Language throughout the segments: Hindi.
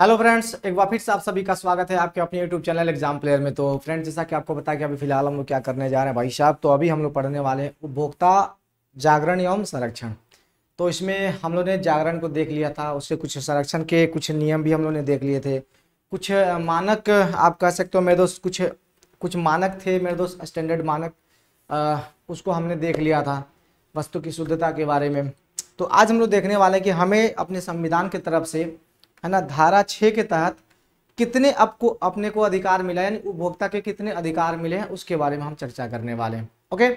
हेलो फ्रेंड्स एक बार फिर से आप सभी का स्वागत है आपके अपने यूट्यूब चैनल एग्जाम प्लेयर में तो फ्रेंड्स जैसा कि आपको बताया कि अभी फिलहाल हम लोग क्या करने जा रहे हैं भाई साहब तो अभी हम लोग पढ़ने वाले हैं उपभोक्ता जागरण एवं संरक्षण तो इसमें हम लोग ने जागरण को देख लिया था उससे कुछ संरक्षण के कुछ नियम भी हम लोग ने देख लिए थे कुछ मानक आप कह सकते हो मेरे दोस्त कुछ कुछ मानक थे मेरे दोस्त स्टैंडर्ड मानक उसको हमने देख लिया था वस्तु की शुद्धता के बारे में तो आज हम लोग देखने वाले हैं कि हमें अपने संविधान की तरफ से है ना धारा छः के तहत कितने आपको अपने को अधिकार मिला यानी उपभोक्ता के कितने अधिकार मिले हैं उसके बारे में हम चर्चा करने वाले हैं ओके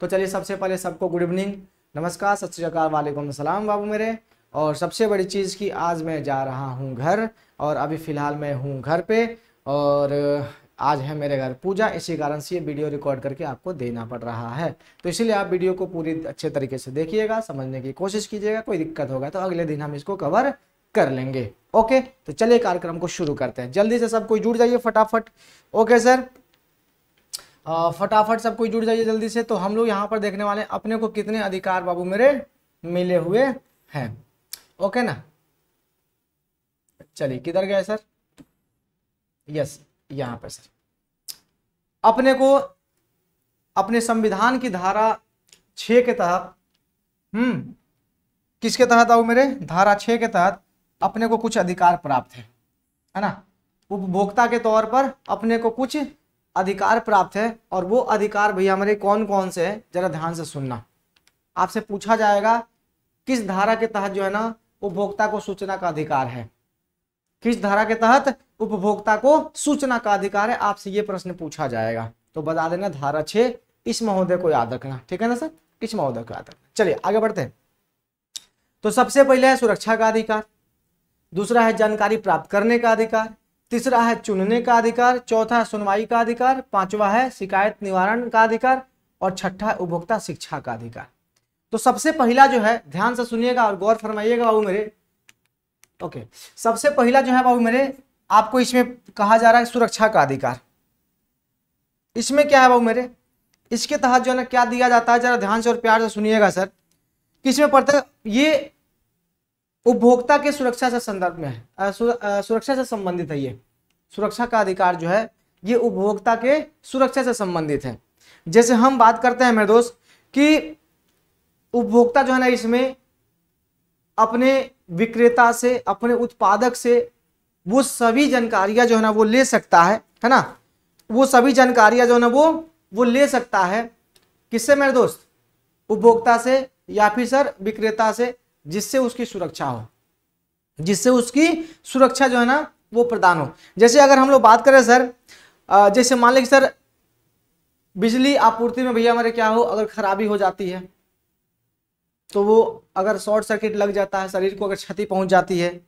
तो चलिए सबसे पहले सबको गुड इवनिंग नमस्कार सत श्रीकाल वालेकुम सलाम बाबू मेरे और सबसे बड़ी चीज़ की आज मैं जा रहा हूँ घर और अभी फ़िलहाल मैं हूँ घर पे और आज है मेरे घर पूजा इसी कारण से ये वीडियो रिकॉर्ड करके आपको देना पड़ रहा है तो इसीलिए आप वीडियो को पूरी अच्छे तरीके से देखिएगा समझने की कोशिश कीजिएगा कोई दिक्कत होगा तो अगले दिन हम इसको कवर कर लेंगे ओके तो चलिए कार्यक्रम को शुरू करते हैं जल्दी से सब कोई जुड़ जाइए फटाफट ओके सर फटाफट सब कोई जुड़ जाइए जल्दी से तो हम लोग यहाँ पर देखने वाले अपने को कितने अधिकार बाबू मेरे मिले हुए हैं ओके ना चलिए किधर गए सर यस यहाँ पर सर अपने को अपने संविधान की धारा छ के तहत हम्म किसके तहत आओ मेरे धारा छ के तहत अपने को कुछ अधिकार प्राप्त है है ना उपभोक्ता के तौर पर अपने को कुछ अधिकार प्राप्त है और वो अधिकार भैया हमारे कौन कौन से है जरा ध्यान से सुनना आपसे पूछा जाएगा किस धारा के तहत जो है ना उपभोक्ता को सूचना का अधिकार है किस धारा के तहत उपभोक्ता को सूचना का अधिकार है आपसे ये प्रश्न पूछा जाएगा तो बता देना धारा छे इस महोदय को याद रखना ठीक है ना सर इस महोदय को याद रखना चलिए आगे बढ़ते हैं तो सबसे पहले है सुरक्षा का अधिकार दूसरा है जानकारी प्राप्त करने का अधिकार तीसरा है चुनने का अधिकार चौथा है सुनवाई का अधिकार पांचवा है शिकायत निवारण का अधिकार और छठा है उपभोक्ता शिक्षा का अधिकार तो सबसे पहला जो है ध्यान से सुनिएगा और गौर फरमाइएगा बाबू मेरे ओके सबसे पहला जो है बाबू मेरे आपको इसमें कहा जा रहा है सुरक्षा का अधिकार इसमें क्या है बाबू मेरे इसके तहत जो है ना क्या दिया जाता है जरा ध्यान से और प्यार से सुनिएगा सर किसमें पड़ता है ये उपभोक्ता के सुरक्षा से संदर्भ में है सुरक्षा से संबंधित है ये सुरक्षा का अधिकार जो है ये उपभोक्ता के सुरक्षा से संबंधित है जैसे हम बात करते हैं मेरे दोस्त कि उपभोक्ता जो है ना इसमें अपने विक्रेता से अपने उत्पादक से वो सभी जानकारियां जो है ना वो ले सकता है है ना वो सभी जानकारियां जो है ना वो वो ले सकता है किससे मेरे दोस्त उपभोक्ता से या फिर सर विक्रेता से जिससे उसकी सुरक्षा हो जिससे उसकी सुरक्षा जो है ना वो प्रदान हो जैसे अगर हम लोग बात करें सर जैसे मान लें कि सर बिजली आपूर्ति में भैया हमारे क्या हो अगर खराबी हो जाती है तो वो अगर शॉर्ट सर्किट लग जाता है शरीर को अगर क्षति पहुंच जाती है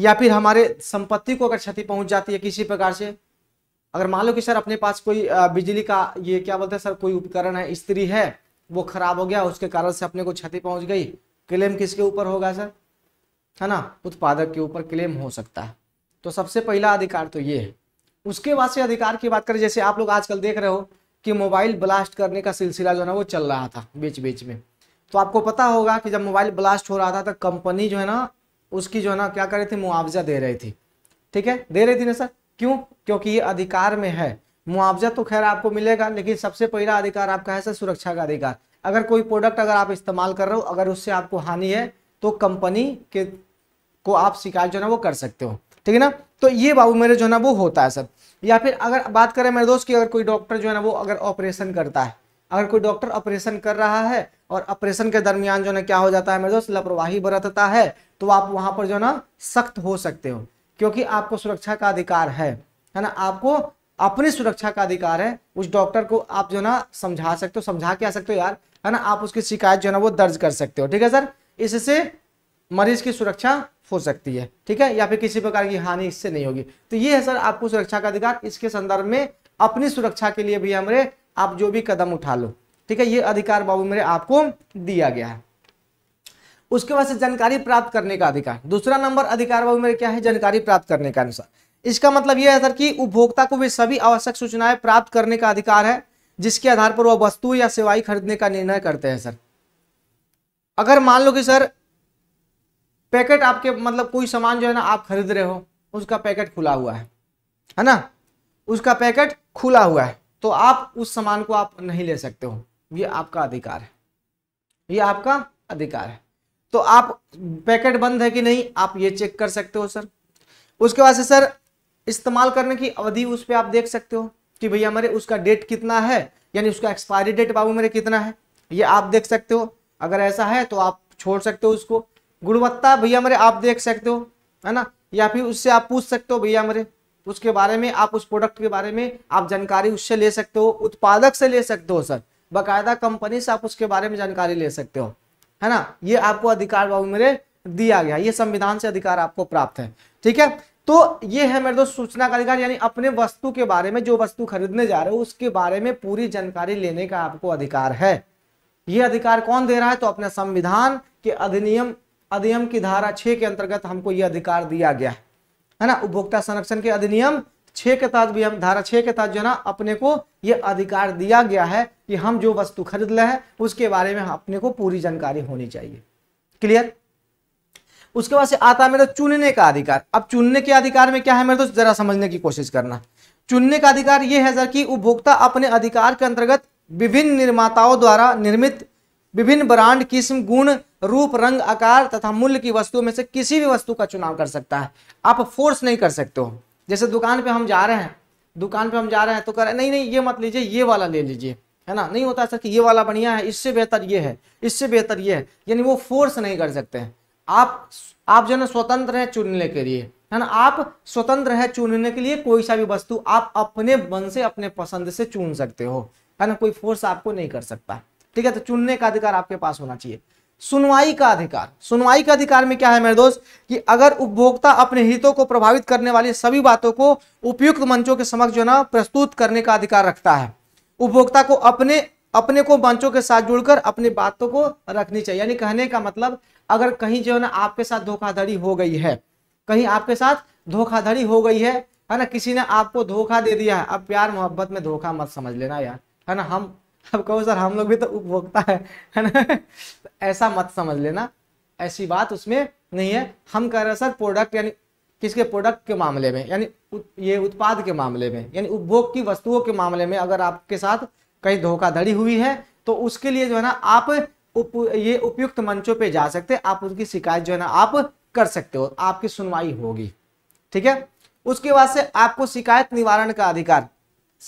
या फिर हमारे संपत्ति को अगर क्षति पहुंच जाती है किसी प्रकार से अगर मान लो कि सर अपने पास कोई बिजली का ये क्या बोलते हैं सर कोई उपकरण है स्त्री है वो खराब हो गया उसके कारण से अपने को क्षति पहुंच गई क्लेम किसके ऊपर होगा सर है ना उत्पादक के ऊपर क्लेम हो सकता है तो सबसे पहला अधिकार तो ये है उसके बाद से अधिकार की बात करें जैसे आप लोग आजकल देख रहे हो कि मोबाइल ब्लास्ट करने का सिलसिला जो है ना वो चल रहा था बीच बीच में तो आपको पता होगा कि जब मोबाइल ब्लास्ट हो रहा था तो कंपनी जो है ना उसकी जो है ना क्या कर रही थी मुआवजा दे रही थी ठीक है दे रही थी ना सर क्यों क्योंकि ये अधिकार में है मुआवजा तो खैर आपको मिलेगा लेकिन सबसे पहला अधिकार आपका है सर सुरक्षा का अधिकार अगर कोई प्रोडक्ट अगर आप इस्तेमाल कर रहे हो अगर उससे आपको हानि है तो कंपनी के को आप शिकायत जो है ना वो कर सकते हो ठीक है ना तो ये बाबू मेरे जो है ना वो होता है सब या फिर अगर बात करें मेरे दोस्त की अगर कोई डॉक्टर जो है ना वो अगर ऑपरेशन करता है अगर कोई डॉक्टर ऑपरेशन कर रहा है और ऑपरेशन के दरमियान जो है ना क्या हो जाता है मेरे दोस्त लापरवाही बरतता है तो आप वहां पर जो है ना सख्त हो सकते हो क्योंकि आपको सुरक्षा का अधिकार है है ना आपको अपनी सुरक्षा का अधिकार है उस डॉक्टर को आप जो ना समझा सकते हो समझा के आ सकते हो यार है ना आप उसकी शिकायत जो है ना वो दर्ज कर सकते हो ठीक है सर इससे मरीज की सुरक्षा हो सकती है ठीक है या फिर किसी प्रकार की हानि इससे नहीं होगी तो ये है सर आपको सुरक्षा का अधिकार इसके संदर्भ में अपनी सुरक्षा के लिए भी हमारे आप जो भी कदम उठा लो ठीक है ये अधिकार बाबू मेरे आपको दिया गया है उसके बाद से जानकारी प्राप्त करने का अधिकार दूसरा नंबर अधिकार बाबू मेरे क्या है जानकारी प्राप्त करने का अनुसार इसका मतलब यह है सर कि उपभोक्ता को वे सभी आवश्यक सूचनाएं प्राप्त करने का अधिकार है जिसके आधार पर वह वस्तु या सेवाई खरीदने का निर्णय करते हैं सर अगर मान लो कि सर पैकेट आपके मतलब कोई सामान जो है ना आप खरीद रहे हो उसका पैकेट खुला हुआ है है ना उसका पैकेट खुला हुआ है तो आप उस सामान को आप नहीं ले सकते हो ये आपका अधिकार है ये आपका अधिकार है तो आप पैकेट बंद है कि नहीं आप ये चेक कर सकते हो सर उसके बाद से सर इस्तेमाल करने की अवधि उस पर आप देख सकते हो कि भैया मेरे उसका डेट कितना है यानी उसका एक्सपायरी डेट बाबू मेरे कितना है ये आप देख सकते हो अगर ऐसा है तो आप छोड़ सकते हो उसको गुणवत्ता भैया मेरे आप देख सकते हो है ना या फिर उससे आप पूछ सकते हो भैया मेरे उसके बारे में आप उस प्रोडक्ट के बारे में आप जानकारी उससे ले सकते हो उत्पादक से ले सकते हो सर बाकायदा कंपनी से आप उसके बारे में जानकारी ले सकते हो है ना ये आपको अधिकार बाबू मेरे दिया गया ये संविधान से अधिकार आपको प्राप्त है ठीक है तो ये है मेरे दोस्त सूचना का अधिकार यानी अपने वस्तु के बारे में जो वस्तु खरीदने जा रहे हो उसके बारे में पूरी जानकारी लेने का आपको अधिकार है ये अधिकार कौन दे रहा है तो अपने संविधान के अधिनियम अधिनियम की धारा छह के अंतर्गत हमको ये अधिकार दिया गया है है ना उपभोक्ता संरक्षण के अधिनियम छ के तहत भी हम धारा छः के तहत जो है ना अपने को ये अधिकार दिया गया है कि हम जो वस्तु खरीद ले उसके बारे में अपने को पूरी जानकारी होनी चाहिए क्लियर उसके बाद से आता है मेरे चुनने का अधिकार अब चुनने के अधिकार में क्या है मेरे तो जरा समझने की कोशिश करना चुनने का अधिकार यह है सर कि उपभोक्ता अपने अधिकार के अंतर्गत विभिन्न निर्माताओं द्वारा निर्मित विभिन्न ब्रांड किस्म गुण रूप रंग आकार तथा मूल्य की वस्तुओं में से किसी भी वस्तु का चुनाव कर सकता है आप फोर्स नहीं कर सकते हो जैसे दुकान पे हम जा रहे हैं दुकान पे हम जा रहे हैं तो कर नहीं नहीं ये मत लीजिए ये वाला ले लीजिए है ना नहीं होता सर कि ये वाला बढ़िया है इससे बेहतर ये है इससे बेहतर ये है यानी वो फोर्स नहीं कर सकते हैं आप आप जो है स्वतंत्र है चुनने के लिए है ना आप स्वतंत्र है चुनने के लिए कोई सा भी वस्तु आप अपने मन से अपने पसंद से चुन सकते हो है ना कोई फोर्स आपको नहीं कर सकता ठीक है तो चुनने का अधिकार आपके पास होना चाहिए सुनवाई का अधिकार सुनवाई का अधिकार में क्या है मेरे दोस्त कि अगर उपभोक्ता अपने हितों को प्रभावित करने वाली सभी बातों को उपयुक्त मंचों के समक्ष जो है ना प्रस्तुत करने का अधिकार रखता है उपभोक्ता को अपने अपने को मंचों के साथ जुड़कर अपनी बातों को रखनी चाहिए यानी कहने का मतलब अगर कहीं जो है ना आपके साथ धोखाधड़ी हो गई है कहीं आपके साथ धोखाधड़ी हो गई है है ना किसी ने आपको धोखा दे दिया है अब प्यार मोहब्बत में धोखा मत समझ लेना यार है ना हम अब कहो सर हम लोग भी तो उपभोक्ता है है ना तो ऐसा मत समझ लेना ऐसी बात उसमें नहीं है हम कह रहे हैं सर प्रोडक्ट यानी किसके प्रोडक्ट के मामले में यानी ये उत्पाद के मामले में यानी उपभोग की वस्तुओं के मामले में अगर आपके साथ कहीं धोखाधड़ी हुई है तो उसके लिए जो है ना आप उप, ये उपयुक्त मंचों पे जा सकते हैं आप उनकी शिकायत जो है ना आप कर सकते हो आपकी सुनवाई होगी ठीक है उसके बाद से आपको शिकायत निवारण का अधिकार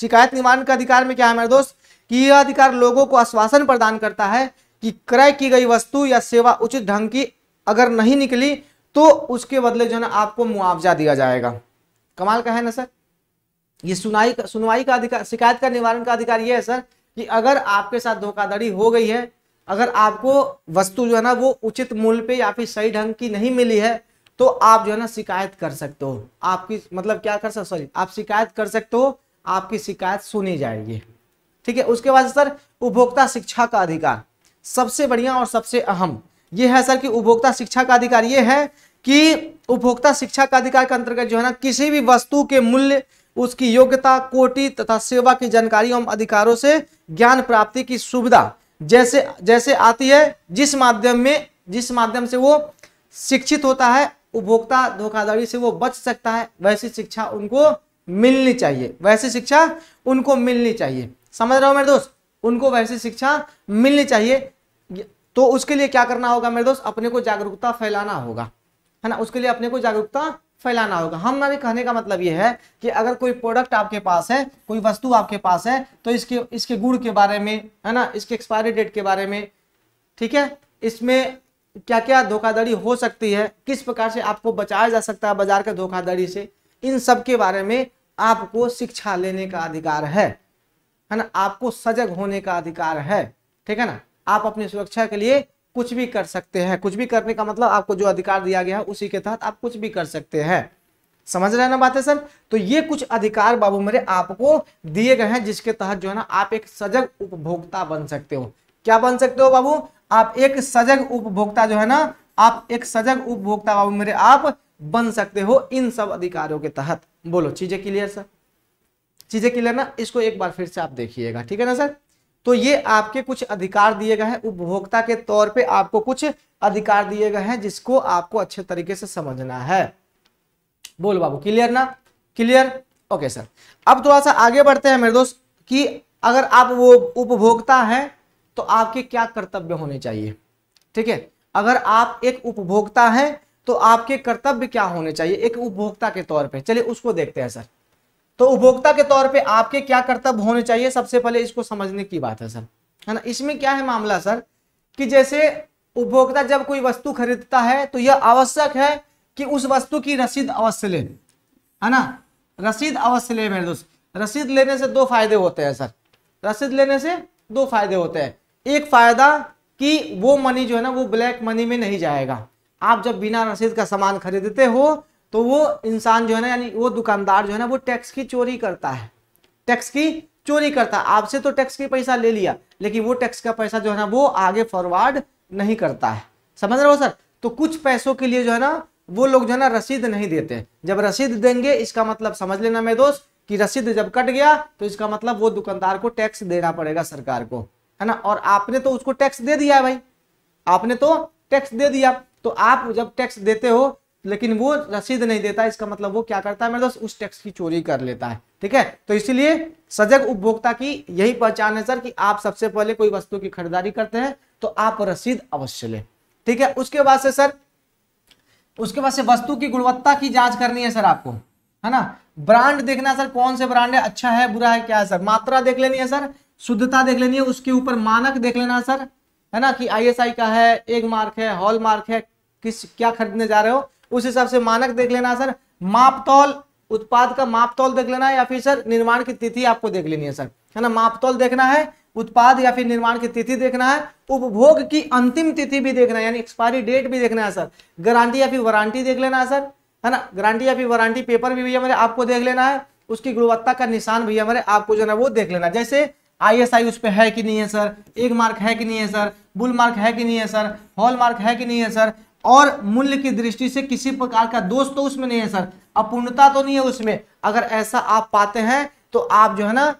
शिकायत निवारण का अधिकार में क्या है मेरे दोस्त कि यह अधिकार लोगों को आश्वासन प्रदान करता है कि क्रय की गई वस्तु या सेवा उचित ढंग की अगर नहीं निकली तो उसके बदले जो है ना आपको मुआवजा दिया जाएगा कमाल का है ना सर ये सुनाई सुनवाई का अधिकार शिकायत का निवारण का अधिकार ये है सर कि अगर आपके साथ धोखाधड़ी हो गई है अगर आपको वस्तु जो है ना वो उचित मूल्य पे या फिर सही ढंग की नहीं मिली है तो आप जो है ना शिकायत कर सकते हो आपकी मतलब क्या कर सकते सॉरी आप शिकायत कर सकते हो आपकी शिकायत सुनी जाएगी ठीक है उसके बाद सर उपभोक्ता शिक्षा का अधिकार सबसे बढ़िया और सबसे अहम ये है सर कि उपभोक्ता शिक्षा का अधिकार ये है कि उपभोक्ता शिक्षा का अधिकार के अंतर्गत जो है ना किसी भी वस्तु के मूल्य उसकी योग्यता कोटि तथा सेवा की जानकारी एवं अधिकारों से ज्ञान प्राप्ति की सुविधा जैसे जैसे आती है जिस माध्यम में जिस माध्यम से वो शिक्षित होता है उपभोक्ता धोखाधड़ी से वो बच सकता है वैसी शिक्षा उनको मिलनी चाहिए वैसी शिक्षा उनको मिलनी चाहिए समझ रहे हो मेरे दोस्त उनको वैसी शिक्षा मिलनी चाहिए तो उसके लिए क्या करना होगा मेरे दोस्त अपने को जागरूकता फैलाना होगा है ना उसके लिए अपने को जागरूकता फैलाना होगा हमारे कहने का मतलब यह है कि अगर कोई प्रोडक्ट आपके पास है कोई वस्तु आपके पास है तो इसके इसके गुड़ के बारे में है ना इसके एक्सपायरी डेट के बारे में ठीक है इसमें क्या क्या धोखाधड़ी हो सकती है किस प्रकार से आपको बचाया जा सकता है बाजार के धोखाधड़ी से इन सब के बारे में आपको शिक्षा लेने का अधिकार है है ना आपको सजग होने का अधिकार है ठीक है ना आप अपनी सुरक्षा के लिए कुछ भी कर सकते हैं कुछ भी करने का मतलब आपको जो अधिकार दिया गया है उसी के तहत आप कुछ भी कर सकते हैं समझ रहे हैं ना है सर तो ये कुछ अधिकार बाबू मेरे आपको दिए गए हैं जिसके तहत जो है ना आप एक सजग उपभोक्ता बन सकते हो क्या बन सकते हो बाबू आप एक सजग उपभोक्ता जो है ना आप एक सजग उपभोक्ता बाबू मेरे आप बन सकते हो इन सब अधिकारों के तहत बोलो चीजें क्लियर सर चीजें क्लियर ना इसको एक बार फिर से आप देखिएगा ठीक है ना सर तो ये आपके कुछ अधिकार दिए गए हैं उपभोक्ता के तौर पे आपको कुछ अधिकार दिए गए हैं जिसको आपको अच्छे तरीके से समझना है बोल बाबू क्लियर ना क्लियर ओके सर अब थोड़ा सा आगे बढ़ते हैं मेरे दोस्त कि अगर आप वो उपभोक्ता हैं तो आपके क्या कर्तव्य होने चाहिए ठीक है अगर आप एक उपभोक्ता हैं तो आपके कर्तव्य क्या होने चाहिए एक उपभोक्ता के तौर पर चलिए उसको देखते हैं सर तो उपभोक्ता के तौर पे आपके क्या कर्तव्य होने चाहिए सबसे पहले इसको समझने की बात है सर है ना इसमें क्या है मामला सर कि जैसे उपभोक्ता जब कोई वस्तु खरीदता है तो यह आवश्यक है कि उस वस्तु की रसीद अवश्य ले है ना रसीद अवश्य ले मेरे दोस्त रसीद लेने से दो फायदे होते हैं सर रसीद लेने से दो फायदे होते हैं एक फायदा कि वो मनी जो है ना वो ब्लैक मनी में नहीं जाएगा आप जब बिना रसीद का सामान खरीदते हो तो वो इंसान जो है ना यानी वो दुकानदार जो है ना वो टैक्स की चोरी करता है टैक्स की चोरी करता है आपसे तो टैक्स की पैसा ले लिया लेकिन वो टैक्स का पैसा जो है ना वो आगे फॉरवर्ड नहीं करता है समझ रहे हो सर तो कुछ पैसों के लिए जो है ना वो लोग जो है ना रसीद नहीं देते जब रसीद देंगे इसका मतलब समझ लेना मेरे दोस्त कि रसीद जब कट गया तो इसका मतलब वो दुकानदार को टैक्स देना पड़ेगा सरकार को है ना और आपने तो उसको टैक्स दे दिया है भाई आपने तो टैक्स दे दिया तो आप जब टैक्स देते हो लेकिन वो रसीद नहीं देता इसका मतलब वो क्या करता है मेरे दोस्त उस टैक्स की चोरी कर लेता है ठीक है तो इसीलिए सजग उपभोक्ता की यही पहचान है सर कि आप सबसे पहले कोई वस्तु की खरीदारी करते हैं तो आप रसीद अवश्य लें ठीक है उसके बाद से सर उसके बाद से वस्तु की गुणवत्ता की जांच करनी है सर आपको है ना ब्रांड देखना सर कौन से ब्रांड है अच्छा है बुरा है क्या है सर मात्रा देख लेनी है सर शुद्धता देख लेनी है उसके ऊपर मानक देख लेना सर है ना कि आईएसआई का है एक मार्क है हॉल मार्क है किस क्या खरीदने जा रहे हो उस हिसाब से मानक देख लेना सर मापतौल उत्पाद का मापतौल देख लेना या फिर सर निर्माण की तिथि आपको देख लेनी है सर है ना मापतौल देखना है उत्पाद या फिर निर्माण की तिथि देखना है उपभोग की अंतिम तिथि भी देखना है यानी एक्सपायरी डेट भी देखना है सर गारंटी या फिर वारंटी देख लेना है सर है ना गारंटी या फिर वारंटी पेपर भी भैया मेरे आपको देख लेना है उसकी गुणवत्ता का निशान भैया मेरे आपको जो है वो देख लेना जैसे आई एस आई उस पर है कि नहीं है सर एक मार्क है कि नहीं है सर बुल मार्क है कि नहीं है सर हॉल मार्क है कि नहीं है सर और मूल्य की दृष्टि से किसी प्रकार का दोष तो उसमें नहीं है सर अपूर्णता तो नहीं है उसमें अगर ऐसा आप पाते हैं तो आप जो है ना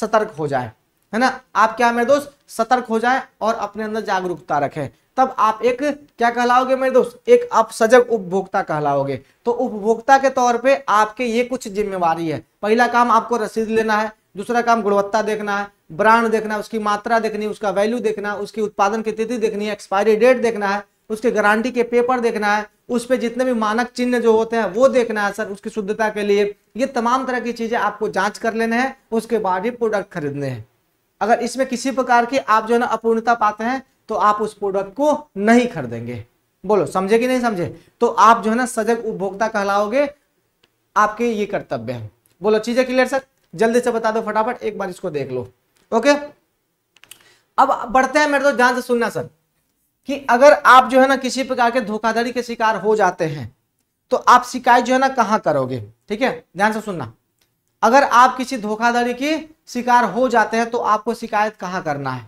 सतर्क हो जाए है ना आप क्या मेरे दोस्त सतर्क हो जाए और अपने अंदर जागरूकता रखें तब आप एक क्या कहलाओगे मेरे दोस्त एक आप सजग उपभोक्ता कहलाओगे तो उपभोक्ता के तौर पे आपके ये कुछ जिम्मेवारी है पहला काम आपको रसीद लेना है दूसरा काम गुणवत्ता देखना है ब्रांड देखना है उसकी मात्रा देखनी है उसका वैल्यू देखना है उसकी उत्पादन की तिथि देखनी है एक्सपायरी डेट देखना है उसके गारंटी के पेपर देखना है उस पर जितने भी मानक चिन्ह जो होते हैं वो देखना है सर उसकी शुद्धता के लिए ये तमाम तरह की चीज़ें आपको जांच कर लेने हैं उसके बाद ही प्रोडक्ट खरीदने हैं अगर इसमें किसी प्रकार की आप जो है ना अपूर्णता पाते हैं तो आप उस प्रोडक्ट को नहीं खरीदेंगे बोलो समझे कि नहीं समझे तो आप जो है ना सजग उपभोक्ता कहलाओगे आपके ये कर्तव्य है बोलो चीजें क्लियर सर जल्दी से बता दो फटाफट एक बार इसको देख लो ओके अब बढ़ते हैं मेरे तो ध्यान से सुनना सर कि अगर आप जो है ना किसी प्रकार के धोखाधड़ी के शिकार हो जाते हैं तो आप शिकायत जो है ना कहाँ करोगे ठीक है ध्यान से सुनना अगर आप किसी धोखाधड़ी के शिकार हो जाते हैं तो आपको शिकायत कहाँ करना है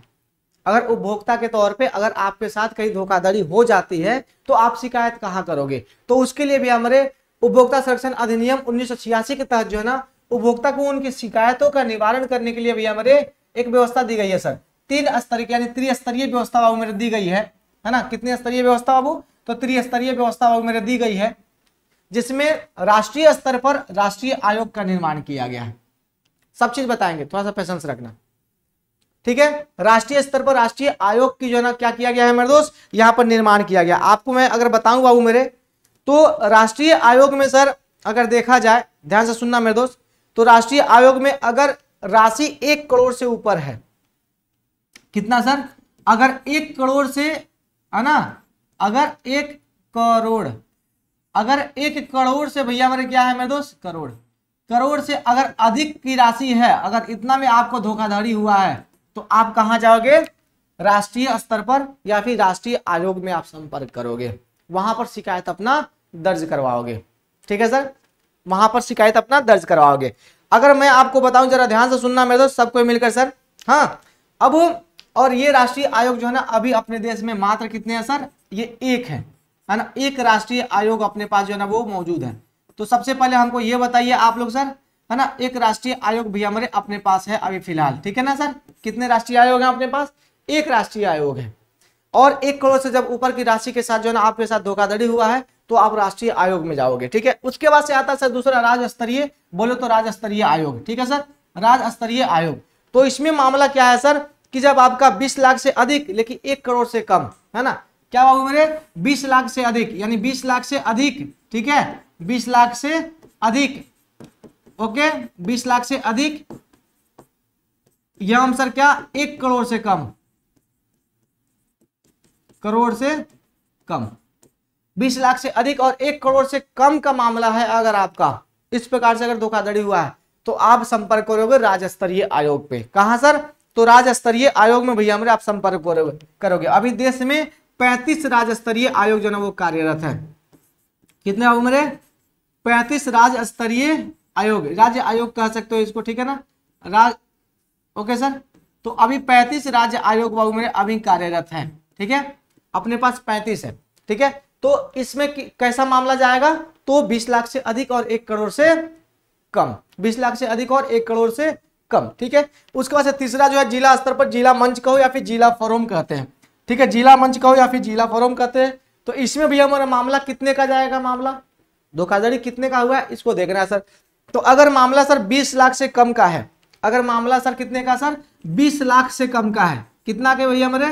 अगर उपभोक्ता के तौर पे अगर आपके साथ कहीं धोखाधड़ी हो जाती है तो आप शिकायत कहाँ करोगे तो उसके लिए भी हमारे उपभोक्ता संरक्षण अधिनियम उन्नीस के तहत जो है ना उपभोक्ता को उनकी शिकायतों का निवारण करने के लिए भी हमारे एक व्यवस्था दी गई है सर तीन स्तरीय यानी त्रिस्तरीय व्यवस्था दी गई है है ना कितने स्तरीय व्यवस्था बाबू तो त्रिस्तरीय व्यवस्था बाबू मेरे दी गई है जिसमें राष्ट्रीय स्तर पर राष्ट्रीय आयोग का निर्माण किया गया है सब चीज बताएंगे थोड़ा सा पेशेंस रखना ठीक है राष्ट्रीय स्तर पर राष्ट्रीय आयोग की जो है ना क्या किया गया है मेरे दोस्त यहां पर निर्माण किया गया आपको मैं अगर बताऊं बाबू मेरे तो राष्ट्रीय आयोग में सर अगर देखा जाए ध्यान से सुनना मेरे दोस्त तो राष्ट्रीय आयोग में अगर राशि एक करोड़ से ऊपर है कितना सर अगर एक करोड़ से है ना अगर एक करोड़ अगर एक करोड़ से भैया मेरे क्या है मेरे दोस्त करोड़ करोड़ से अगर अधिक की राशि है अगर इतना में आपको धोखाधड़ी हुआ है तो आप कहाँ जाओगे राष्ट्रीय स्तर पर या फिर राष्ट्रीय आयोग में आप संपर्क करोगे वहां पर शिकायत अपना दर्ज करवाओगे ठीक है सर वहां पर शिकायत अपना दर्ज करवाओगे अगर मैं आपको बताऊं जरा ध्यान से सुनना मेरे दोस्त सबको मिलकर सर हाँ अब और ये राष्ट्रीय आयोग जो है ना अभी अपने देश में मात्र कितने हैं सर ये एक है है ना एक राष्ट्रीय आयोग अपने पास जो है ना वो मौजूद है तो सबसे पहले हमको ये बताइए आप लोग सर है ना एक राष्ट्रीय आयोग भी हमारे अपने पास है अभी फिलहाल ठीक है ना सर कितने राष्ट्रीय आयोग हैं अपने पास एक राष्ट्रीय आयोग है और एक करोड़ से जब ऊपर की राशि के साथ जो है ना आपके साथ धोखाधड़ी हुआ है तो आप राष्ट्रीय आयोग में जाओगे ठीक है उसके बाद से आता सर दूसरा राज्य स्तरीय बोले तो राज्य स्तरीय आयोग ठीक है सर राज्य स्तरीय आयोग तो इसमें मामला क्या है सर कि जब आपका बीस लाख से अधिक लेकिन एक करोड़ से कम है ना क्या बाबू मेरे बीस लाख से अधिक यानी बीस लाख से अधिक ठीक है बीस लाख से अधिक ओके बीस लाख से अधिक यह आंसर क्या एक करोड़ से कम करोड़ से कम बीस लाख से अधिक और एक करोड़ से कम का मामला है अगर आपका इस प्रकार से अगर धोखाधड़ी हुआ है तो आप संपर्क करोगे राज्य स्तरीय आयोग पे कहा सर तो राज्य स्तरीय आयोग में भैया हमारे आप संपर्क करोगे अभी देश में पैंतीस राज्य स्तरीय आयोग जो है वो कार्यरत है कितने आयोग मेरे पैंतीस राज्य स्तरीय आयोग राज्य आयोग कह सकते हो इसको ठीक है ना राज ओके सर तो अभी पैंतीस राज्य आयोग बाबू मेरे अभी कार्यरत हैं ठीक है अपने पास पैंतीस है ठीक है तो इसमें कैसा मामला जाएगा तो बीस लाख से अधिक और एक करोड़ से कम बीस लाख से अधिक और एक करोड़ से कम ठीक है उसके बाद तीसरा जो है जिला स्तर पर जिला मंच कहो या फिर जिला फोरम कहते हैं ठीक है जिला मंच कहो या फिर जिला फोरम कहते हैं तो इसमें भी हमारा मामला कितने का जाएगा मामला धोखाधड़ी कितने का हुआ है इसको देखना है सर तो अगर मामला सर 20 लाख से कम का है अगर मामला सर कितने का सर 20 लाख से कम का है कितना के भैया मेरे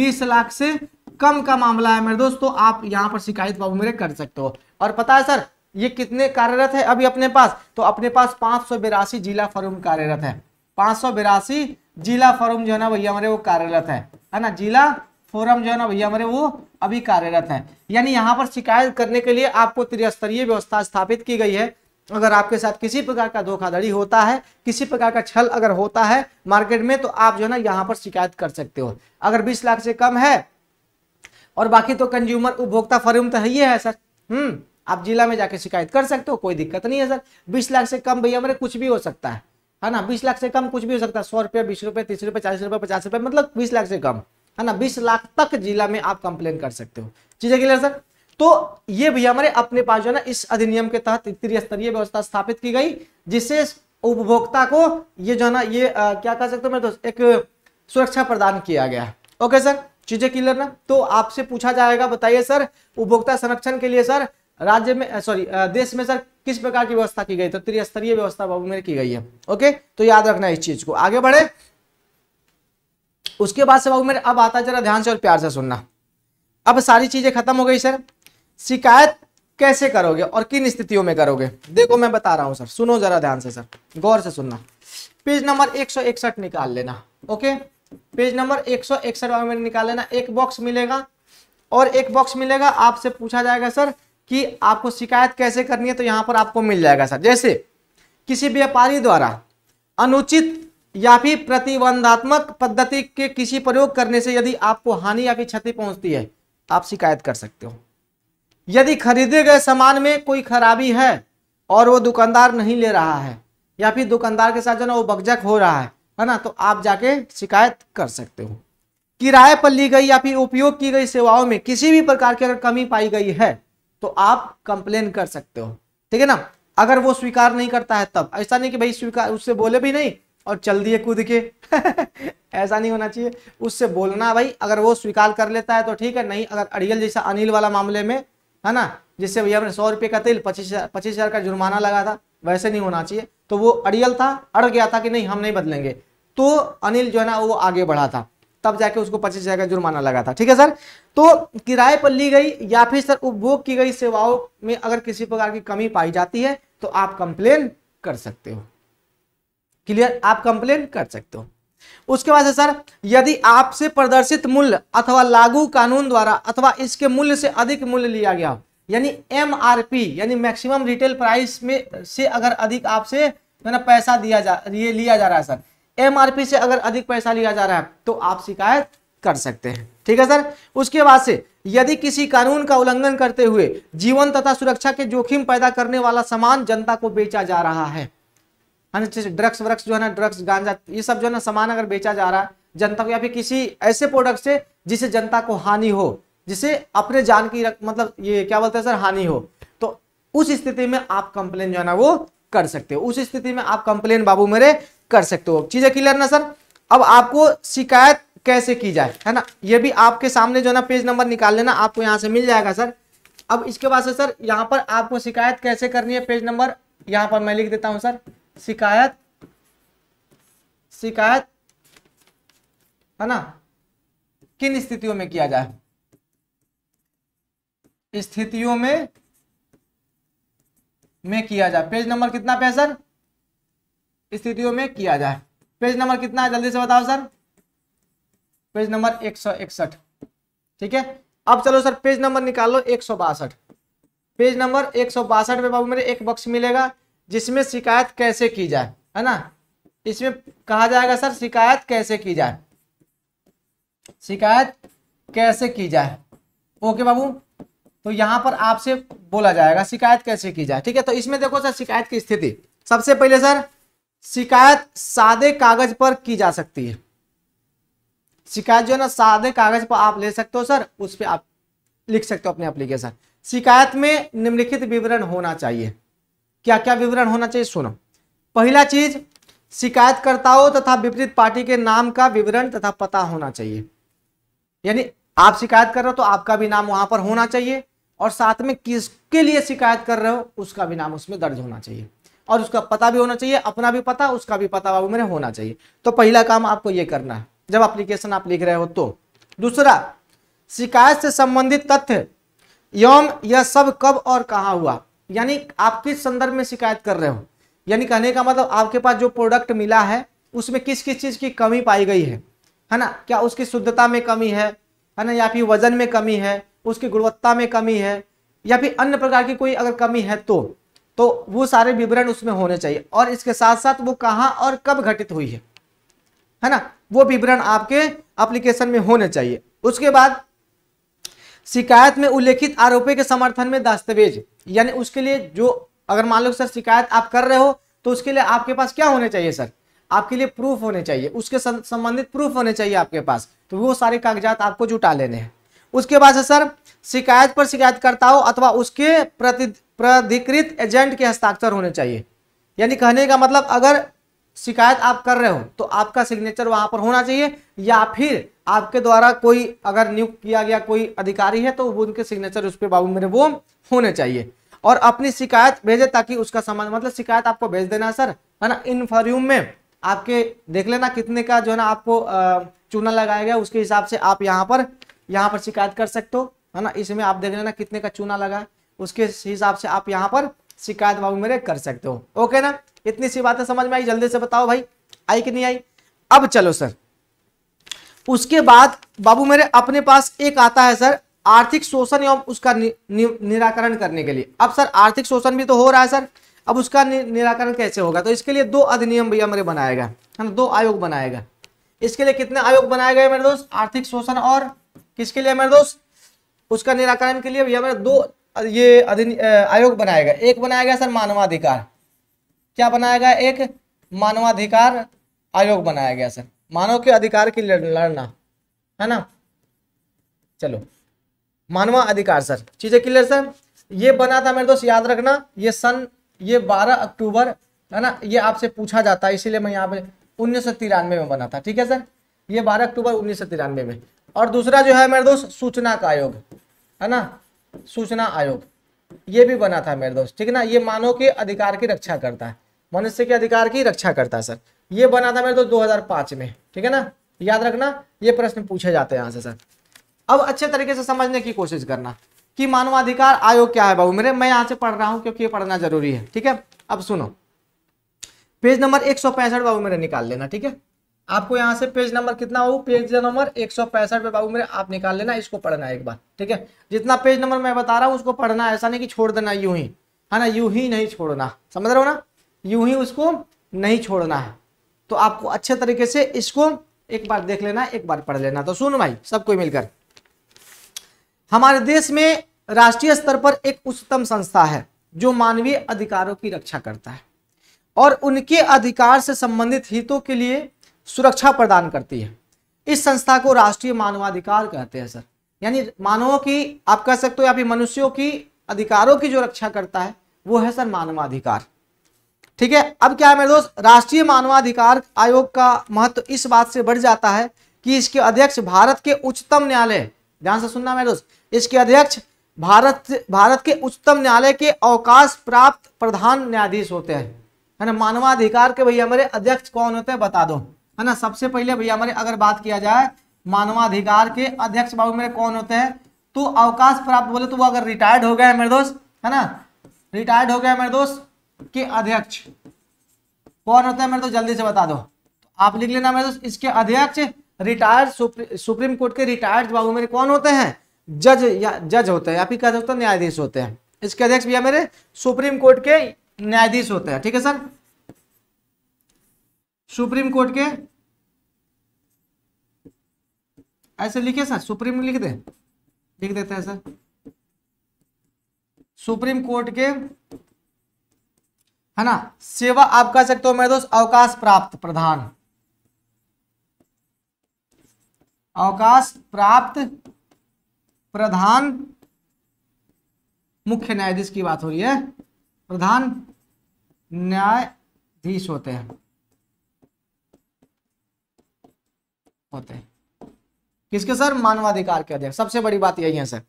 20 लाख से कम का मामला है मेरे दोस्त तो आप यहाँ पर शिकायत बाबू मेरे कर सकते हो और पता है सर ये कितने कार्यरत है अभी अपने पास तो अपने पास पाँच जिला फॉर्म कार्यरत है पाँच जिला फॉर्म जो है ना भैया हमारे वो कार्यरत है है ना जिला फोरम जो है ना भैया हमारे वो अभी कार्यरत है यानी यहाँ पर शिकायत करने के लिए आपको त्रिस्तरीय व्यवस्था स्थापित की गई है अगर आपके साथ किसी प्रकार का धोखाधड़ी होता है किसी प्रकार का छल अगर होता है मार्केट में तो आप जो है ना यहाँ पर शिकायत कर सकते हो अगर 20 लाख से कम है और बाकी तो कंज्यूमर उपभोक्ता फर्म तो है ही है सर हम्म आप जिला में जाके शिकायत कर सकते हो कोई दिक्कत नहीं है सर बीस लाख से कम भैया मेरे कुछ भी हो सकता है है ना बीस लाख से कम कुछ भी हो सकता है सौ रुपया बीस रुपये तीस रुपये चालीस रुपये पचास रुपये मतलब बीस लाख से कम है ना बीस लाख तक जिला में आप कंप्लेन कर सकते हो चीजें क्लियर सर तो ये भैया हमारे अपने पास जो है ना इस अधिनियम के तहत त्रिस्तरीय व्यवस्था स्थापित की गई जिससे उपभोक्ता को ये जो है ना ये आ, क्या कह सकते हो मेरे दोस्त एक सुरक्षा प्रदान किया गया ओके सर चीजें क्लियर ना तो आपसे पूछा जाएगा बताइए सर उपभोक्ता संरक्षण के लिए सर राज्य में सॉरी देश में सर किस प्रकार की व्यवस्था की गई तो त्रिस्तरीय व्यवस्था बाबू में की गई है ओके तो याद रखना इस चीज को आगे बढ़े उसके बाद से बाबू मेरे अब आता जरा ध्यान से और प्यार से सुनना अब सारी चीजें खत्म हो गई सर शिकायत कैसे करोगे और किन स्थितियों में करोगे देखो मैं बता रहा हूं सर सुनो जरा ध्यान से सर गौर से सुनना पेज नंबर एक निकाल लेना ओके पेज नंबर एक सौ निकाल लेना एक बॉक्स मिलेगा और एक बॉक्स मिलेगा आपसे पूछा जाएगा सर कि आपको शिकायत कैसे करनी है तो यहाँ पर आपको मिल जाएगा सर जैसे किसी व्यापारी द्वारा अनुचित या फिर प्रतिबंधात्मक पद्धति के किसी प्रयोग करने से यदि आपको हानि या फिर क्षति पहुंचती है आप शिकायत कर सकते हो यदि खरीदे गए सामान में कोई खराबी है और वो दुकानदार नहीं ले रहा है या फिर दुकानदार के साथ जो ना वो बगजक हो रहा है है ना तो आप जाके शिकायत कर सकते हो किराए पर ली गई या फिर उपयोग की गई सेवाओं में किसी भी प्रकार की अगर कमी पाई गई है तो आप कंप्लेन कर सकते हो ठीक है ना अगर वो स्वीकार नहीं करता है तब ऐसा नहीं कि भाई स्वीकार उससे बोले भी नहीं और चल दिए कूद के ऐसा नहीं होना चाहिए उससे बोलना भाई अगर वो स्वीकार कर लेता है तो ठीक है नहीं अगर अड़ियल जैसा अनिल वाला मामले में है ना जिससे भैया अपने सौ रुपये का तेल पच्चीस पच्चीस हज़ार का जुर्माना लगा था वैसे नहीं होना चाहिए तो वो अड़ियल था अड़ गया था कि नहीं हम नहीं बदलेंगे तो अनिल जो है ना वो आगे बढ़ा था तब जाके उसको पच्चीस हज़ार का जुर्माना लगा था ठीक है सर तो किराए पर ली गई या फिर सर उपभोग की गई सेवाओं में अगर किसी प्रकार की कमी पाई जाती है तो आप कंप्लेन कर सकते हो क्लियर आप कंप्लेन कर सकते हो उसके बाद है सर यदि आपसे प्रदर्शित मूल्य अथवा लागू कानून द्वारा अथवा इसके मूल्य से अधिक मूल्य लिया गया यानी एम यानी मैक्सिमम रिटेल प्राइस में से अगर अधिक आपसे पैसा दिया जा ये लिया जा रहा है सर एमआरपी से अगर अधिक पैसा लिया जा रहा है तो आप शिकायत कर सकते हैं ठीक है सर उसके बाद से यदि किसी कानून का उल्लंघन करते हुए जीवन तथा सुरक्षा के जोखिम पैदा करने वाला सामान जनता को बेचा जा रहा है ड्रग्स व्रग्स जो है ना ड्रग्स गांजा ये सब जो है ना सामान अगर बेचा जा रहा है जनता को या फिर किसी ऐसे प्रोडक्ट से जिसे जनता को हानि हो जिसे अपने जान की रक, मतलब ये क्या बोलते हैं सर हानि हो तो उस स्थिति में आप कंप्लेन जो है ना वो कर सकते हो उस स्थिति में आप कंप्लेन बाबू मेरे कर सकते हो चीजें क्लियर ना सर अब आपको शिकायत कैसे की जाए है ना ये भी आपके सामने जो ना पेज नंबर निकाल लेना आपको यहाँ से मिल जाएगा सर अब इसके बाद से सर यहाँ पर आपको शिकायत कैसे करनी है पेज नंबर यहाँ पर मैं लिख देता हूँ सर शिकायत शिकायत है ना किन स्थितियों में किया जाए स्थितियों में में किया जाए पेज नंबर कितना पे सर स्थितियों में किया जाए पेज नंबर कितना है जल्दी से बताओ सर पेज नंबर एक सौ इकसठ ठीक है अब चलो सर पेज नंबर निकाल लो एक सौ बासठ पेज नंबर एक सौ बासठ में बाबू मेरे एक बक्स मिलेगा जिसमें शिकायत कैसे की जाए है ना इसमें कहा जाएगा सर शिकायत कैसे की जाए शिकायत कैसे की जाए ओके बाबू तो यहां पर आपसे बोला जाएगा शिकायत कैसे की जाए ठीक है तो इसमें देखो सर शिकायत की स्थिति सबसे पहले सर शिकायत सादे कागज पर की जा सकती है शिकायत जो है ना सादे कागज पर आप ले सकते हो सर उस पर आप लिख सकते हो अपने एप्लीकेशन शिकायत में निम्नलिखित विवरण होना चाहिए क्या क्या विवरण होना चाहिए सुनो पहला चीज शिकायतकर्ताओं तथा विपरीत पार्टी के नाम का विवरण तथा पता होना चाहिए यानी आप शिकायत कर रहे हो तो आपका भी नाम वहां पर होना चाहिए और साथ में किसके लिए शिकायत कर रहे हो उसका भी नाम उसमें दर्ज होना चाहिए और उसका पता भी होना चाहिए अपना भी पता उसका भी पता बाबू मेरे होना चाहिए तो पहला काम आपको ये करना है जब एप्लीकेशन आप लिख रहे हो तो दूसरा शिकायत से संबंधित तथ्य यौन यह सब कब और कहाँ हुआ यानी आप किस संदर्भ में शिकायत कर रहे हो यानी कहने का मतलब आपके पास जो प्रोडक्ट मिला है उसमें किस किस चीज़ की कमी पाई गई है है ना क्या उसकी शुद्धता में कमी है है ना या फिर वजन में कमी है उसकी गुणवत्ता में कमी है या फिर अन्य प्रकार की कोई अगर कमी है तो तो वो सारे विवरण उसमें होने चाहिए और इसके साथ साथ वो कहाँ और कब घटित हुई है है ना वो विवरण आपके एप्लीकेशन में होने चाहिए उसके बाद शिकायत में उल्लेखित आरोपी के समर्थन में दस्तावेज यानी उसके लिए जो अगर मान लो सर शिकायत आप कर रहे हो तो उसके लिए आपके पास क्या होने चाहिए सर आपके लिए प्रूफ होने चाहिए उसके संबंधित प्रूफ होने चाहिए आपके पास तो वो सारे कागजात आपको जुटा लेने हैं उसके बाद है सर शिकायत पर शिकायतकर्ता हो अथवा उसके प्रति प्राधिकृत एजेंट के हस्ताक्षर होने चाहिए यानी कहने का मतलब अगर शिकायत आप कर रहे हो तो आपका सिग्नेचर वहां पर होना चाहिए या फिर आपके द्वारा कोई अगर नियुक्त किया गया कोई अधिकारी है तो उनके सिग्नेचर उस पर बाबू मेरे वो होने चाहिए और अपनी शिकायत भेजे ताकि उसका समाधान मतलब शिकायत आपको भेज देना सर है ना इनफॉर्म में आपके देख लेना कितने का जो है ना आपको चूना लगाया गया उसके हिसाब से आप यहाँ पर यहाँ पर शिकायत कर सकते हो है ना इसमें आप देख लेना कितने का चूना लगा उसके हिसाब से आप यहाँ पर शिकायत बाबू मेरे कर सकते हो ओके ना इतनी सी बातें समझ में आई जल्दी से बताओ भाई आई कि नहीं आई अब चलो सर उसके बाद बाबू मेरे अपने पास एक आता है सर आर्थिक शोषण एवं उसका नि, नि, निराकरण करने के लिए अब सर आर्थिक शोषण भी तो हो रहा है सर अब उसका नि, निराकरण कैसे होगा तो इसके लिए दो अधिनियम भैया मेरे बनाएगा है ना दो आयोग बनाएगा इसके लिए कितने आयोग बनाए गए मेरे दोस्त आर्थिक शोषण और किसके लिए मेरे दोस्त उसका निराकरण के लिए भैया मेरा दो ये आयोग बनाएगा एक बनाएगा सर मानवाधिकार क्या बनाया गया एक मानवाधिकार आयोग बनाया गया सर मानव के अधिकार की लड़ना है ना चलो मानवा अधिकार सर चीजें क्लियर सर ये बना था मेरे दोस्त याद रखना ये सन ये 12 अक्टूबर है ना ये आपसे पूछा जाता है इसीलिए मैं यहाँ पे उन्नीस में बना था ठीक है सर ये 12 अक्टूबर उन्नीस में और दूसरा जो है मेरे दोस्त सूचना का आयोग है ना सूचना आयोग ये भी बना था मेरे दोस्त ठीक है ना ये मानव के अधिकार की रक्षा करता है मनुष्य के अधिकार की रक्षा करता है सर ये बना था मेरे दोस्त दो में ठीक है ना याद रखना ये प्रश्न पूछे जाते हैं यहाँ से सर अब अच्छे तरीके से समझने की कोशिश करना कि मानवाधिकार आयोग क्या है बाबू मेरे मैं यहाँ से पढ़ रहा हूँ क्योंकि ये पढ़ना जरूरी है ठीक है अब सुनो पेज नंबर एक सौ बाबू मेरे निकाल लेना ठीक है आपको यहाँ से पेज नंबर कितना हो पेज नंबर एक सौ पैंसठ पे बाबू मेरे आप निकाल लेना इसको पढ़ना एक बार ठीक है जितना पेज नंबर मैं बता रहा हूँ उसको पढ़ना ऐसा नहीं कि छोड़ देना यूं ही है हाँ ना यूं ही नहीं छोड़ना समझ रहे हो ना यूं ही उसको नहीं छोड़ना है तो आपको अच्छे तरीके से इसको एक बार देख लेना एक बार पढ़ लेना तो सुन भाई सबको मिलकर हमारे देश में राष्ट्रीय स्तर पर एक उच्चतम संस्था है जो मानवीय अधिकारों की रक्षा करता है और उनके अधिकार से संबंधित हितों के लिए सुरक्षा प्रदान करती है इस संस्था को राष्ट्रीय मानवाधिकार कहते हैं सर यानी मानवों की आप कह सकते हो या फिर मनुष्यों की अधिकारों की जो रक्षा करता है वो है सर मानवाधिकार ठीक है अब क्या है मेरे दोस्त राष्ट्रीय मानवाधिकार आयोग का महत्व इस बात से बढ़ जाता है कि इसके अध्यक्ष भारत के उच्चतम न्यायालय ध्यान से सुनना मेरे दोस्त इसके अध्यक्ष भारत भारत के उच्चतम न्यायालय के अवकाश प्राप्त प्रधान न्यायाधीश होते हैं है ना मानवाधिकार के भैया हमारे अध्यक्ष कौन होते हैं बता दो है ना सबसे पहले भैया हमारे अगर बात किया जाए मानवाधिकार के अध्यक्ष बाबू मेरे कौन होते हैं तो अवकाश प्राप्त बोले तो वो अगर रिटायर्ड हो गया मेरे दोस्त है ना रिटायर्ड हो गया मेरे दोस्त के अध्यक्ष कौन होते हैं मेरे तो जल्दी से बता दो तो आप लिख लेना मेरे दोस्त इसके अध्यक्ष रिटायर्ड सुप्री, सुप्रीम कोर्ट के रिटायर्ड बाबू मेरे कौन होते हैं जज या जज होते हैं या फिर होता है न्यायाधीश होते हैं इसके अध्यक्ष भैया मेरे सुप्रीम कोर्ट के न्यायाधीश होते हैं ठीक है सर सुप्रीम कोर्ट के ऐसे लिखे सर सुप्रीम लिख दे लिख देते हैं सर सुप्रीम कोर्ट के है ना सेवा आप कह सकते हो मेरे दोस्त अवकाश प्राप्त प्रधान अवकाश प्राप्त प्रधान मुख्य न्यायाधीश की बात हो रही है प्रधान न्यायाधीश होते हैं होते हैं किसके सर मानवाधिकार के अध्यक्ष सबसे बड़ी बात यही है सर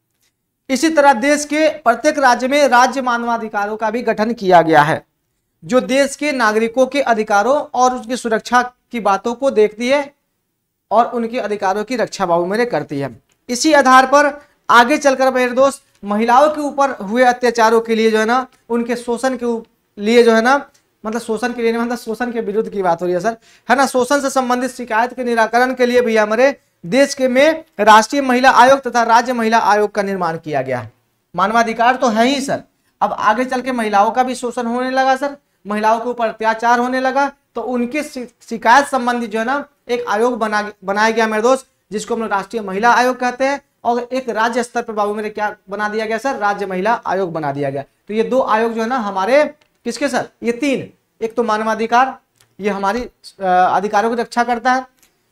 इसी तरह देश के प्रत्येक राज्य में राज्य मानवाधिकारों का भी गठन किया गया है जो देश के नागरिकों के अधिकारों और उसकी सुरक्षा की बातों को देखती है और उनके अधिकारों की रक्षा बाबू मेरे करती है इसी आधार पर आगे चलकर मेरे दोस्त महिलाओं के ऊपर हुए अत्याचारों के लिए जो है ना उनके शोषण के लिए जो है ना मतलब शोषण के लिए मतलब शोषण के विरुद्ध की बात हो रही है सर है ना शोषण से संबंधित शिकायत के निराकरण के लिए भी हमारे देश के में राष्ट्रीय महिला आयोग तथा राज्य महिला आयोग का निर्माण किया गया है मानवाधिकार तो है ही सर अब आगे चल के महिलाओं का भी शोषण होने लगा सर महिलाओं के ऊपर अत्याचार होने लगा तो उनके शिकायत संबंधी जो है ना एक आयोग बना बनाया गया मेरे दोस्त जिसको हम लोग राष्ट्रीय महिला आयोग कहते हैं और एक राज्य स्तर पर बाबू मेरे क्या बना दिया गया सर राज्य महिला आयोग बना दिया गया तो ये दो आयोग जो है ना हमारे किसके सर ये तीन एक तो मानवाधिकार ये हमारी अधिकारों की रक्षा करता है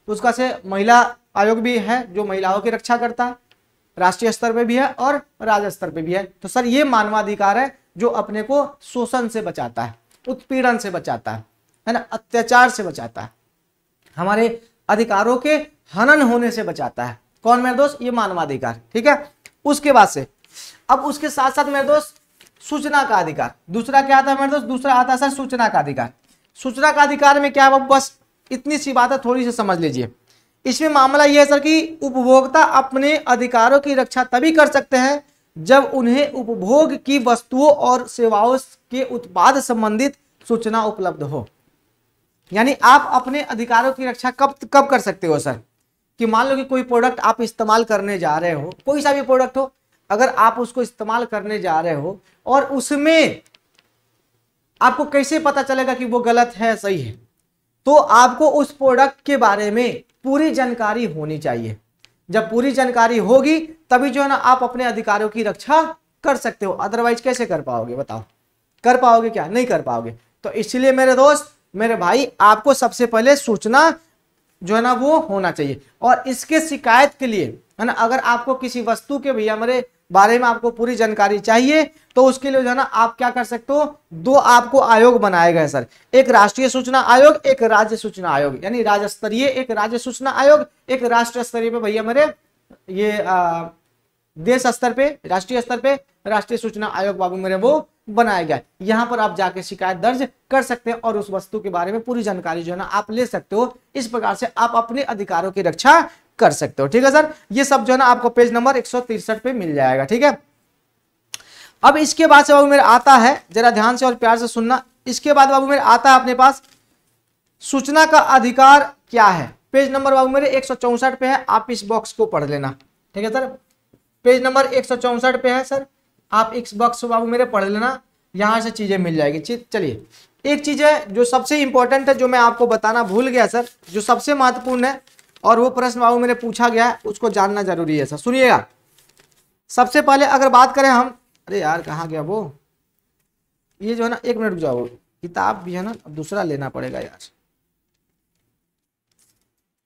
तो उसका से महिला आयोग भी है जो महिलाओं की रक्षा करता है राष्ट्रीय स्तर पर भी है और राज्य स्तर पर भी है तो सर ये मानवाधिकार है जो अपने को शोषण से बचाता है उत्पीड़न से बचाता है है ना अत्याचार से बचाता है हमारे अधिकारों के हनन होने से बचाता है कौन मेरे दोस्त ये मानवाधिकार ठीक है उसके बाद से अब उसके साथ साथ मेरे दोस्त सूचना का अधिकार दूसरा क्या आता है मेरे दोस्त दूसरा आता है सर सूचना का अधिकार सूचना का अधिकार में क्या है बस इतनी सी बात है थोड़ी सी समझ लीजिए इसमें मामला यह है सर कि उपभोक्ता अपने अधिकारों की रक्षा तभी कर सकते हैं जब उन्हें उपभोग की वस्तुओं और सेवाओं के उत्पाद संबंधित सूचना उपलब्ध हो यानी आप अपने अधिकारों की रक्षा कब कब कर सकते हो सर कि मान लो कि कोई प्रोडक्ट आप इस्तेमाल करने जा रहे हो कोई सा भी प्रोडक्ट हो अगर आप उसको इस्तेमाल करने जा रहे हो और उसमें आपको कैसे पता चलेगा कि वो गलत है सही है तो आपको उस प्रोडक्ट के बारे में पूरी जानकारी होनी चाहिए जब पूरी जानकारी होगी तभी जो है ना आप अपने अधिकारों की रक्षा कर सकते हो अदरवाइज कैसे कर पाओगे बताओ कर पाओगे क्या नहीं कर पाओगे तो इसलिए मेरे दोस्त मेरे भाई आपको सबसे पहले सूचना जो है ना वो होना चाहिए और इसके शिकायत के लिए है ना अगर आपको किसी वस्तु के भैया मेरे बारे में आपको पूरी जानकारी चाहिए तो उसके लिए जो है ना आप क्या कर सकते हो दो आपको आयोग बनाए गए सर एक राष्ट्रीय सूचना आयोग एक राज्य सूचना आयोग यानी राज्य स्तरीय एक राज्य सूचना आयोग एक राष्ट्रीय स्तरीय पे भैया मेरे ये आ, देश स्तर पे राष्ट्रीय स्तर पे राष्ट्रीय सूचना आयोग बाबू मेरे वो बनाया गया यहाँ पर आप जाके शिकायत दर्ज कर सकते हैं और उस वस्तु के बारे में पूरी जानकारी जो है ना आप ले सकते हो इस प्रकार से आप अपने अधिकारों की रक्षा कर सकते हो ठीक है सर ये सब जो है ना आपको पेज नंबर एक पे मिल जाएगा ठीक है अब इसके बाद से बाबू मेरा आता है जरा ध्यान से और प्यार से सुनना इसके बाद बाबू मेरे आता है अपने पास सूचना का अधिकार क्या है पेज नंबर बाबू मेरे एक पे है आप इस बॉक्स को पढ़ लेना ठीक है सर पेज नंबर एक पे है सर आप इस बॉक्स बाबू मेरे पढ़ लेना यहां से चीज़ें मिल जाएगी चलिए एक चीज़ है जो सबसे इंपॉर्टेंट है जो मैं आपको बताना भूल गया सर जो सबसे महत्वपूर्ण है और वो प्रश्न बाबू मेरे पूछा गया उसको जानना जरूरी है सर सुनिएगा सबसे पहले अगर बात करें हम अरे यार कहाँ गया वो ये जो है ना एक मिनट जाओ किताब भी है ना अब दूसरा लेना पड़ेगा यार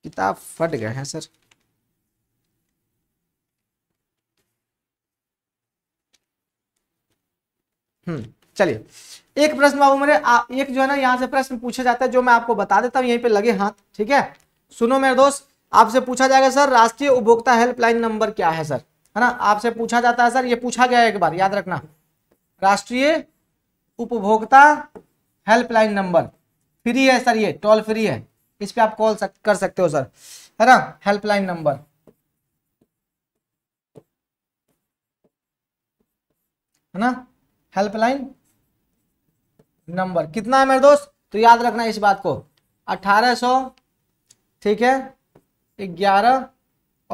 किताब फट गए हैं सर हम्म चलिए एक प्रश्न बाबू मेरे एक जो है ना यहाँ से प्रश्न पूछा जाता है जो मैं आपको बता देता हूँ यहीं पे लगे हाथ ठीक है सुनो मेरे दोस्त आपसे पूछा जाएगा सर राष्ट्रीय उपभोक्ता हेल्पलाइन नंबर क्या है सर है ना आपसे पूछा जाता है सर ये पूछा गया एक बार याद रखना राष्ट्रीय उपभोक्ता हेल्पलाइन नंबर फ्री है सर ये टोल फ्री है इस पर आप कॉल सक, कर सकते हो सर है ना हेल्पलाइन नंबर है ना हेल्पलाइन नंबर कितना है मेरे दोस्त तो याद रखना इस बात को अठारह सौ ठीक है ग्यारह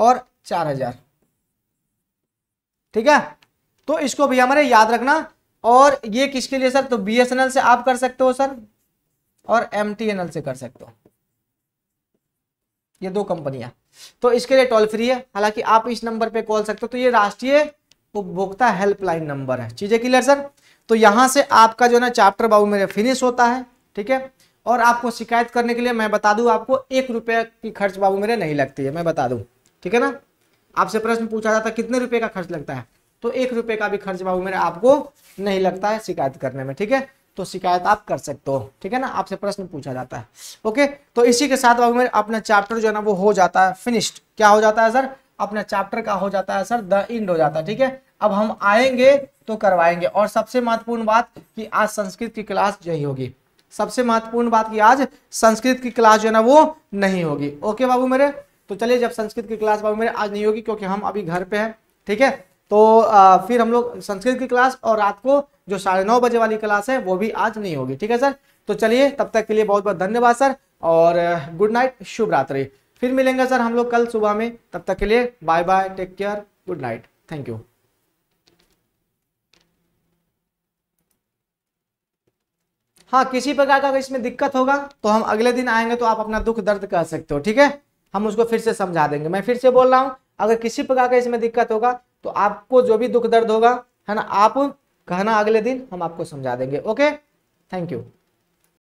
और चार हजार ठीक है तो इसको भी हमारे याद रखना और ये किसके लिए सर तो बी से आप कर सकते हो सर और एम से कर सकते हो ये दो कंपनियां तो इसके लिए टोल फ्री है हालांकि आप इस नंबर पे कॉल सकते हो तो ये राष्ट्रीय उपभोक्ता हेल्पलाइन नंबर है चीजें क्लियर सर तो यहां से आपका जो है ना चैप्टर बाबू मेरे फिनिश होता है ठीक है और आपको शिकायत करने के लिए मैं बता दूं आपको एक रुपये की खर्च बाबू मेरे नहीं लगती है मैं बता दूं ठीक है ना आपसे प्रश्न पूछा जाता है कितने रुपये का खर्च लगता है तो एक रुपये का भी खर्च बाबू मेरे आपको नहीं लगता है शिकायत करने में ठीक है तो शिकायत आप कर सकते हो ठीक है ना आपसे प्रश्न पूछा जाता है ओके तो इसी के साथ बाबू मेरे अपना चैप्टर जो है ना वो हो जाता है फिनिश्ड क्या हो जाता है सर अपना चैप्टर का हो जाता है सर द इंड हो जाता है ठीक है अब हम आएंगे तो करवाएंगे और सबसे महत्वपूर्ण बात कि आज संस्कृत की क्लास यही होगी सबसे महत्वपूर्ण बात की आज संस्कृत की क्लास जो है ना वो नहीं होगी ओके बाबू मेरे तो चलिए जब संस्कृत की क्लास बाबू मेरे आज नहीं होगी क्योंकि हम अभी घर पे हैं ठीक है तो आ, फिर हम लोग संस्कृत की क्लास और रात को जो साढ़े नौ बजे वाली क्लास है वो भी आज नहीं होगी ठीक है सर तो चलिए तब तक के लिए बहुत बहुत धन्यवाद सर और गुड नाइट शुभ रात्रि फिर मिलेंगे सर हम लोग कल सुबह में तब तक के लिए bye bye take care good night thank you हाँ किसी प्रकार का इसमें दिक्कत होगा तो हम अगले दिन आएंगे तो आप अपना दुख दर्द कह सकते हो ठीक है हम उसको फिर से समझा देंगे मैं फिर से बोल रहा हूँ अगर किसी प्रकार का इसमें दिक्कत होगा तो आपको जो भी दुख दर्द होगा है ना आप कहना अगले दिन हम आपको समझा देंगे ओके थैंक यू